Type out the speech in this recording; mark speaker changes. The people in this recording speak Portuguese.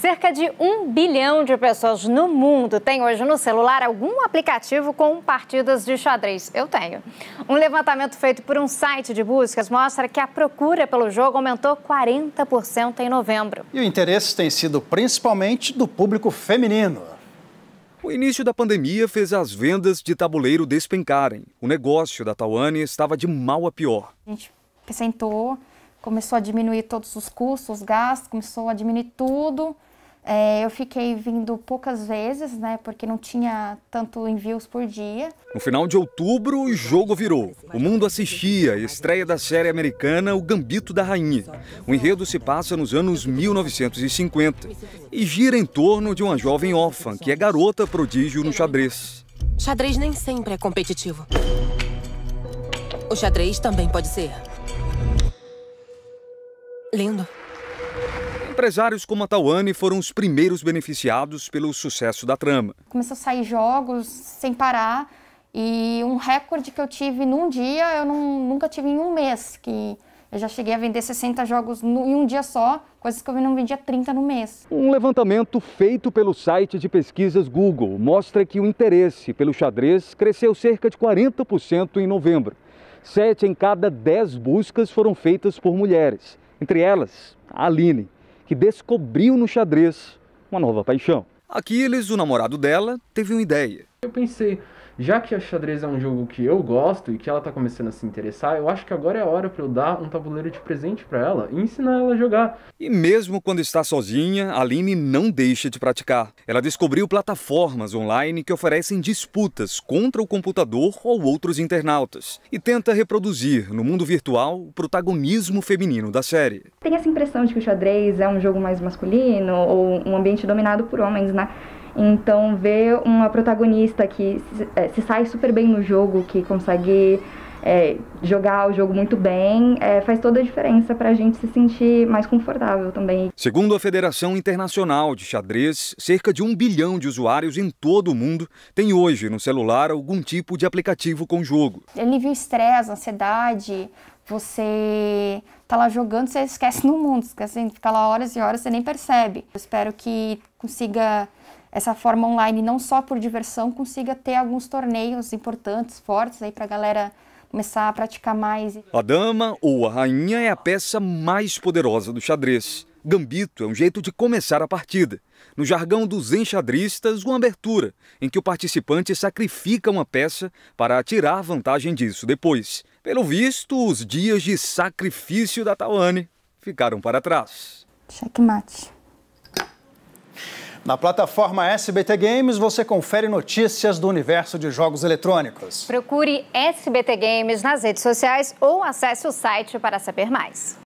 Speaker 1: Cerca de um bilhão de pessoas no mundo têm hoje no celular algum aplicativo com partidas de xadrez. Eu tenho. Um levantamento feito por um site de buscas mostra que a procura pelo jogo aumentou 40% em novembro.
Speaker 2: E o interesse tem sido principalmente do público feminino. O início da pandemia fez as vendas de tabuleiro despencarem. O negócio da Tawane estava de mal a pior. A gente
Speaker 1: acrescentou começou a diminuir todos os custos, os gastos, começou a diminuir tudo. É, eu fiquei vindo poucas vezes, né, porque não tinha tanto envios por dia.
Speaker 2: No final de outubro, o jogo virou. O mundo assistia a estreia da série americana O Gambito da Rainha. O enredo se passa nos anos 1950 e gira em torno de uma jovem órfã, que é garota prodígio no xadrez.
Speaker 1: Xadrez nem sempre é competitivo. O xadrez também pode ser Lindo.
Speaker 2: Empresários como a Tawane foram os primeiros beneficiados pelo sucesso da trama.
Speaker 1: Começou a sair jogos sem parar e um recorde que eu tive num dia eu não, nunca tive em um mês, que eu já cheguei a vender 60 jogos em um dia só, coisas que eu não vendia 30 no mês.
Speaker 2: Um levantamento feito pelo site de pesquisas Google mostra que o interesse pelo xadrez cresceu cerca de 40% em novembro. Sete em cada dez buscas foram feitas por mulheres. Entre elas, a Aline, que descobriu no xadrez uma nova paixão. Aquiles, o namorado dela, teve uma ideia. Eu pensei, já que a xadrez é um jogo que eu gosto e que ela tá começando a se interessar, eu acho que agora é a hora para eu dar um tabuleiro de presente para ela e ensinar ela a jogar. E mesmo quando está sozinha, Aline não deixa de praticar. Ela descobriu plataformas online que oferecem disputas contra o computador ou outros internautas e tenta reproduzir no mundo virtual o protagonismo feminino da série.
Speaker 1: Tem essa impressão de que o xadrez é um jogo mais masculino ou um ambiente dominado por homens, né? Então, ver uma protagonista que se, é, se sai super bem no jogo, que consegue é, jogar o jogo muito bem, é, faz toda a diferença para a gente se sentir mais confortável também.
Speaker 2: Segundo a Federação Internacional de Xadrez, cerca de um bilhão de usuários em todo o mundo tem hoje no celular algum tipo de aplicativo com jogo.
Speaker 1: Alivia é o estresse, ansiedade, você tá lá jogando, você esquece no mundo, esquece, fica lá horas e horas, você nem percebe. Eu espero que consiga essa forma online, não só por diversão, consiga ter alguns torneios importantes, fortes aí para a galera começar a praticar mais.
Speaker 2: A dama ou a rainha é a peça mais poderosa do xadrez. Gambito é um jeito de começar a partida. No jargão dos enxadristas, uma abertura, em que o participante sacrifica uma peça para tirar vantagem disso depois. Pelo visto, os dias de sacrifício da Tawane ficaram para trás.
Speaker 1: Checkmate.
Speaker 2: Na plataforma SBT Games você confere notícias do universo de jogos eletrônicos.
Speaker 1: Procure SBT Games nas redes sociais ou acesse o site para saber mais.